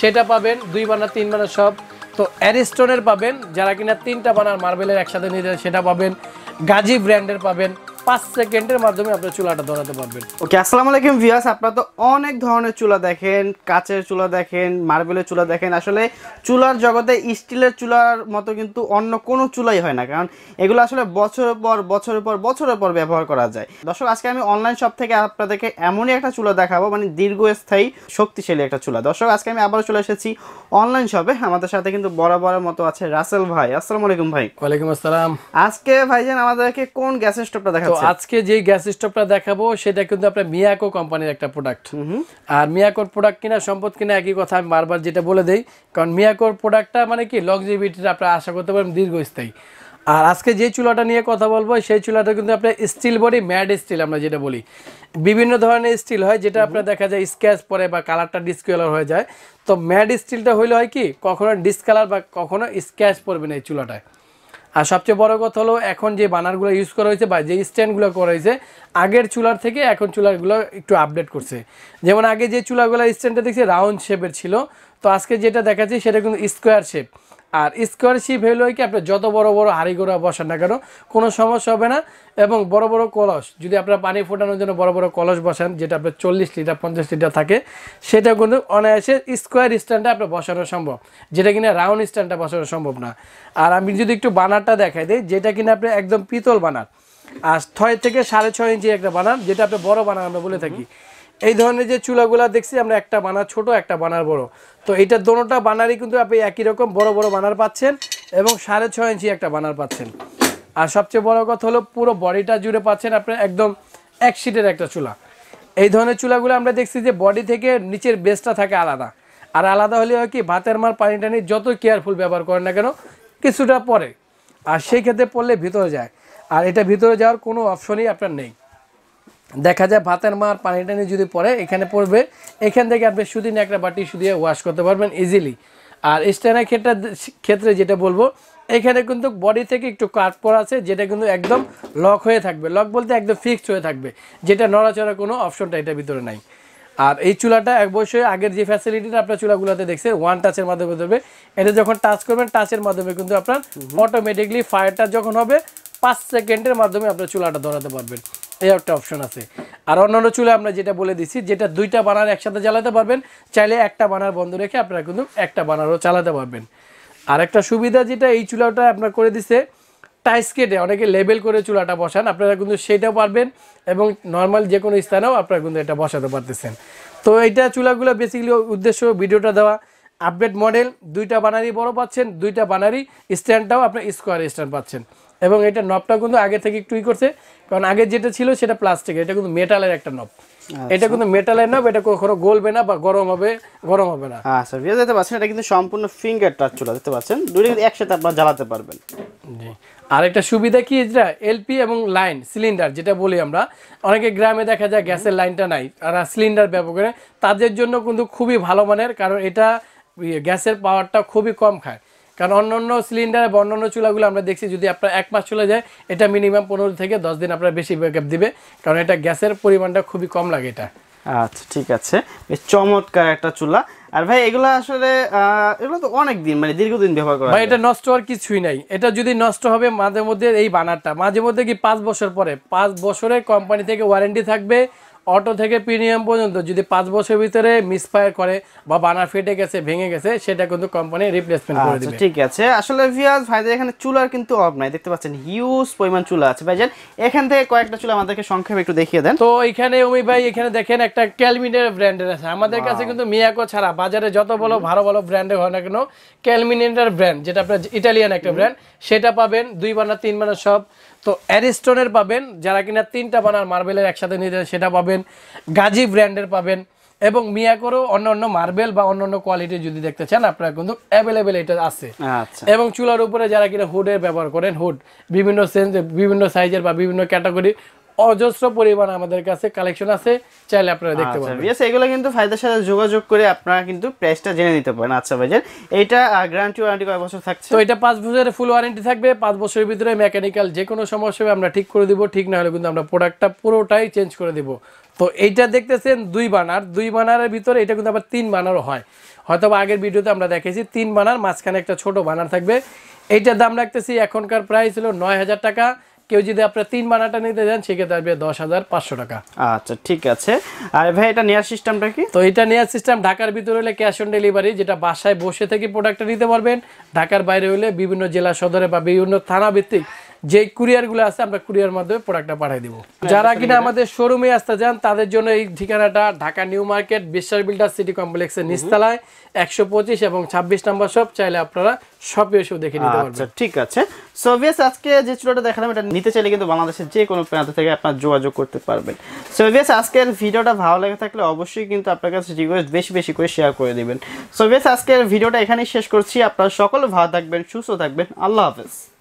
সেটা পাবেন দুই বানা তিন বানা সব তো অ্যারিস্টোনের পাবেন যারা কিনা তিনটা বানার মার্বেলের একসাথে নিয়ে যায় সেটা পাবেন গাজী ব্র্যান্ডের পাবেন পাঁচ সেকেন্ডের মাধ্যমে আপনার চুলাটা ধরাতে পারবেন ওকে আসসালামু আলাইকুম ভিয়াস আপনারা তো অনেক ধরনের চুলা দেখেন কাচের চুলা দেখেন মার্বেলের চুলা দেখেন আসলে চুলার জগতে স্টিলের চুলার মতো কিন্তু অন্য কোনো চুলাই হয় না কারণ এগুলো আসলে বছরের পর বছরের পর বছরের পর ব্যবহার করা যায় দর্শক আজকে আমি অনলাইন শপ থেকে আপনাদেরকে এমনই একটা চুলা দেখাবো মানে দীর্ঘস্থায়ী শক্তিশালী একটা চুলা দর্শক আজকে আমি আবারও চলে এসেছি অনলাইন শপে আমাদের সাথে কিন্তু বরাবরের মতো আছে রাসেল ভাই আসসালামু আলাইকুম ভাই ওয়ালাইকুম আসসালাম আজকে ভাইজান আমাদেরকে কোন গ্যাসের স্টোভটা দেখাবো আচ্ছা। আজকে যে গ্যাস স্টোভটা দেখাবো সেটা কিন্তু আপনার মিয়াকো কোম্পানির একটা প্রোডাক্ট আর মিয়াকোর প্রোডাক্ট কিনা সম্পদ কিনা একই কথা আমি বারবার যেটা বলে দিই কারণ মিয়াকোর প্রোডাক্টটা মানে কি লংজিভিটিটা আপনার আশা করতে পারেন দীর্ঘস্থায়ী আর আজকে যে চুলাটা নিয়ে কথা বলবো সেই চুলাটা কিন্তু আপনার স্টিল বডি ম্যাড স্টিল আমরা যেটা বলি বিভিন্ন ধরনের স্টিল হয় যেটা আপনার দেখা যায় স্ক্যাচ পরে বা কালারটা ডিসকালার হয়ে যায় তো ম্যাড স্টিলটা হইলে হয় কি কখনো ডিসকালার বা কখনো স্ক্যাচ পড়বে না এই চুলাটায় আর সবচেয়ে বড় কথা হলো এখন যে বানারগুলো ইউজ করা হয়েছে বা যে স্ট্যান্ডগুলো করা হয়েছে আগের চুলার থেকে এখন চুলারগুলো একটু আপডেট করছে যেমন আগে যে চুলাগুলো স্ট্যান্ডটা দেখছি রাউন্ড শেপের ছিল তো আজকে যেটা দেখাচ্ছি সেটা কিন্তু স্কোয়ার শেপ আর স্কোয়ার শিপ হলো কি আপনি যত বড় বড় হাঁড়ি গোড়া বসান না কেন কোনো সমস্যা হবে না এবং বড় বড় কলস যদি আপনার পানি ফোটানোর জন্য বড় বড় কলস বসান যেটা আপনার চল্লিশ লিটার পঞ্চাশ লিটার থাকে সেটা কিন্তু অনায়াসে স্কোয়ার স্ট্যান্ডটা আপনার বসানো সম্ভব যেটা কিনা রাউন্ড স্ট্যান্ডটা বসানো সম্ভব না আর আমি যদি একটু বানারটা দেখাই দিই যেটা কিনা আপনি একদম পিতল বানার আর ছয় থেকে সাড়ে ছয় ইঞ্চি একটা বানান যেটা আপনি বড় বানান আমরা বলে থাকি এই ধরনের যে চুলাগুলা দেখছি আমরা একটা বানার ছোট একটা বানার বড় তো এটা দোনোটা বানারই কিন্তু আপনি একই রকম বড় বড় বানার পাচ্ছেন এবং সাড়ে ছয় ইঞ্চি একটা বানার পাচ্ছেন আর সবচেয়ে বড় কথা হলো পুরো বডিটা জুড়ে পাচ্ছেন আপনার একদম এক সিটের একটা চুলা এই ধরনের চুলাগুলো আমরা দেখছি যে বডি থেকে নিচের বেসটা থাকে আলাদা আর আলাদা হলে হয় কি ভাতের মার পানি টানি যত কেয়ারফুল ব্যবহার করেন না কেন কিছুটা পরে আর সেই ক্ষেত্রে পড়লে ভিতরে যায় আর এটা ভিতরে যাওয়ার কোনো অপশনই আপনার নেই দেখা যায় ভাতের মার পানি টানি যদি পড়ে এখানে পড়বে এখান থেকে আপনি সুদিন একটা বাটি টিস্যু ওয়াশ করতে পারবেন ইজিলি আর স্টেনের ক্ষেত্রে ক্ষেত্রে যেটা বলবো এখানে কিন্তু বডি থেকে একটু কাট পর আছে যেটা কিন্তু একদম লক হয়ে থাকবে লক বলতে একদম ফিক্সড হয়ে থাকবে যেটা নড়াচড়া কোনো অপশনটা এটার ভিতরে নাই আর এই চুলাটা এক বছর আগের যে ফ্যাসিলিটিটা আপনার চুলাগুলোতে দেখছে ওয়ান টাচের মাধ্যমে দেবে এটা যখন টাচ করবেন টাচের মাধ্যমে কিন্তু আপনার অটোমেটিকলি ফায়ারটা যখন হবে পাঁচ সেকেন্ডের মাধ্যমে আপনার চুলাটা ধরাতে পারবেন এই একটা অপশন আছে আর অন্যান্য চুলে আমরা যেটা বলে দিচ্ছি যেটা দুইটা বানার একসাথে চালাতে পারবেন চাইলে একটা বানার বন্ধ রেখে আপনারা কিন্তু একটা বানারও চালাতে পারবেন আর একটা সুবিধা যেটা এই চুলাটা আপনার করে দিছে টাইস কেটে অনেকে লেবেল করে চুলাটা বসান আপনারা কিন্তু সেটাও পারবেন এবং নর্মাল যে কোনো স্থানেও আপনারা কিন্তু এটা বসাতে পারতেছেন তো এইটা চুলাগুলো বেসিক্যালি উদ্দেশ্য ভিডিওটা দেওয়া আপডেট মডেল দুইটা বানারই বড় পাচ্ছেন দুইটা বানারই স্ট্যান্ডটাও আপনার স্কোয়ার স্ট্যান্ড পাচ্ছেন এবং এটা নবটা কিন্তু আগে থেকে একটু ই করছে কারণ আগে যেটা ছিল সেটা প্লাস্টিকের এটা কিন্তু মেটালের একটা নব আচ্ছা। এটা কিন্তু মেটালের নব এটা কখনো গলবে না বা গরম হবে গরম হবে না আচ্ছা ভিডিও দেখতে পাচ্ছেন এটা কিন্তু সম্পূর্ণ ফিঙ্গার টাচ চলে দেখতে পাচ্ছেন দুটো কিন্তু একসাথে আপনারা জ্বালাতে পারবেন জি আর একটা সুবিধা কি এটা এলপি এবং লাইন সিলিন্ডার যেটা বলি আমরা অনেকে গ্রামে দেখা যায় গ্যাসের লাইনটা নাই আর সিলিন্ডার ব্যবহার করে তাদের জন্য কিন্তু খুবই ভালো মানের কারণ এটা ইয়ে, গ্যাসের পাওয়ারটা খুবই কম খায় কারণ অন্য অন্য সিলিন্ডারে বা অন্য চুলাগুলো আমরা দেখছি যদি আপনার এক মাস চলে যায় এটা মিনিমাম পনেরো থেকে দশ দিন আপনার বেশি ব্যাকআপ দিবে কারণ এটা গ্যাসের পরিমাণটা খুবই কম লাগে এটা আচ্ছা ঠিক আছে বেশ চমৎকার একটা চুলা আর ভাই এগুলো আসলে এগুলো তো অনেক দিন মানে দীর্ঘদিন ব্যবহার করা ভাই এটা নষ্ট হওয়ার কিছুই নাই এটা যদি নষ্ট হবে মাঝে মধ্যে এই বানারটা মাঝে মধ্যে কি পাঁচ বছর পরে পাঁচ বছরে কোম্পানি থেকে ওয়ারেন্টি থাকবে অটো থেকে প্রিমিয়াম পর্যন্ত যদি পাঁচ বছরের ভিতরে মিসফায়ার করে বা বানার ফেটে গেছে ভেঙে গেছে সেটা কিন্তু কোম্পানি রিপ্লেসমেন্ট করে আচ্ছা, দিবে ঠিক আছে আসলে ভিউয়ার্স ভাইদের এখানে চুলার কিন্তু অব নাই দেখতে পাচ্ছেন হিউজ পরিমাণ চুলা আছে ভাইজান এখান থেকে কয়েকটা চুলা আমাদেরকে সংক্ষেপে একটু দেখিয়ে দেন তো এখানে ওমি ভাই এখানে দেখেন একটা ক্যালমিনের ব্র্যান্ডের আছে আমাদের কাছে কিন্তু মিয়াকো ছাড়া বাজারে যত বলো ভালো ভালো ব্র্যান্ডের হয় না কেন ক্যালমিনের ব্র্যান্ড যেটা আপনার ইটালিয়ান একটা ব্র্যান্ড সেটা পাবেন দুই বানা তিন বানা সব তো অ্যারিস্টনের পাবেন যারা কিনা তিনটা বানার মার্বেলের একসাথে নিয়ে যায় সেটা পাবেন গাজী ব্র্যান্ডের পাবেন এবং করো অন্য অন্য মার্বেল বা অন্য অন্য কোয়ালিটি যদি দেখতে চান আপনারা কিন্তু অ্যাভেলেবেল এটা আছে আচ্ছা। এবং চুলার উপরে যারা কিনা হুডের ব্যবহার করেন হুড বিভিন্ন সেন্স বিভিন্ন সাইজের বা বিভিন্ন ক্যাটাগরি অজস্র পরিমাণ আমাদের কাছে কালেকশন আছে চাইলে আপনারা দেখতে আচ্ছা, পারেন এগুলো কিন্তু ফায়দার সাথে যোগাযোগ করে আপনারা কিন্তু প্রাইসটা জেনে নিতে পারেন আচ্ছা ভাইজান এটা গ্যারান্টি ওয়ারেন্টি কয় বছর থাকছে তো এটা 5 বছরের ফুল ওয়ারেন্টি থাকবে 5 বছরের ভিতরে মেকানিক্যাল যে কোনো সমস্যা হবে আমরা ঠিক করে দিব ঠিক না হলে কিন্তু আমরা প্রোডাক্টটা পুরোটাই চেঞ্জ করে দিব তো এইটা দেখতেছেন দুই বানার দুই বানারের ভিতরে এটা কিন্তু আবার তিন বানারও হয় হয়তো আগের ভিডিওতে আমরা দেখেছি তিন বানার মাঝখানে একটা ছোট বানার থাকবে এইটার দাম রাখতেছি এখনকার প্রাইস হলো নয় হাজার টাকা কেউ যদি আপনার তিন বানাটা নিতে যান সেক্ষেত্রে আসবে দশ হাজার পাঁচশো টাকা আচ্ছা ঠিক আছে আর ভাই এটা নেওয়ার সিস্টেমটা কি তো এটা নেওয়ার সিস্টেম ঢাকার ভিতরে হলে ক্যাশ অন ডেলিভারি যেটা বাসায় বসে থেকে প্রোডাক্টটা নিতে পারবেন ঢাকার বাইরে হলে বিভিন্ন জেলা সদরে বা বিভিন্ন থানা ভিত্তিক যে কুরিয়ারগুলো আছে আমরা কুরিয়ার মাধ্যমে প্রোডাক্টটা পাঠিয়ে দিব যারা কিনা আমাদের শোরুমে আসতে যান তাদের জন্য এই ঠিকানাটা Dhaka New Market Biswas builder city কমপ্লেক্সের নিচতলায় একশো পঁচিশ এবং ছাব্বিশ নম্বর সব চাইলে আপনারা সব এসেও দেখে নিতে আচ্ছা, পারবেন ঠিক আছে সোভিয়াস আজকে যে চুলাটা দেখালাম এটা নিতে চাইলে কিন্তু বাংলাদেশের যে কোনো প্রান্ত থেকে আপনার যোগাযোগ করতে পারবেন সোভিয়াস আজকের ভিডিওটা ভালো লেগে থাকলে অবশ্যই কিন্তু আপনার কাছে রিকোয়েস্ট বেশি বেশি করে শেয়ার করে দেবেন সোভিয়াস আজকের ভিডিওটা এখানেই শেষ করছি আপনারা সকল ভালো থাকবেন সুস্থ থাকবেন আল্লাহ হাফেজ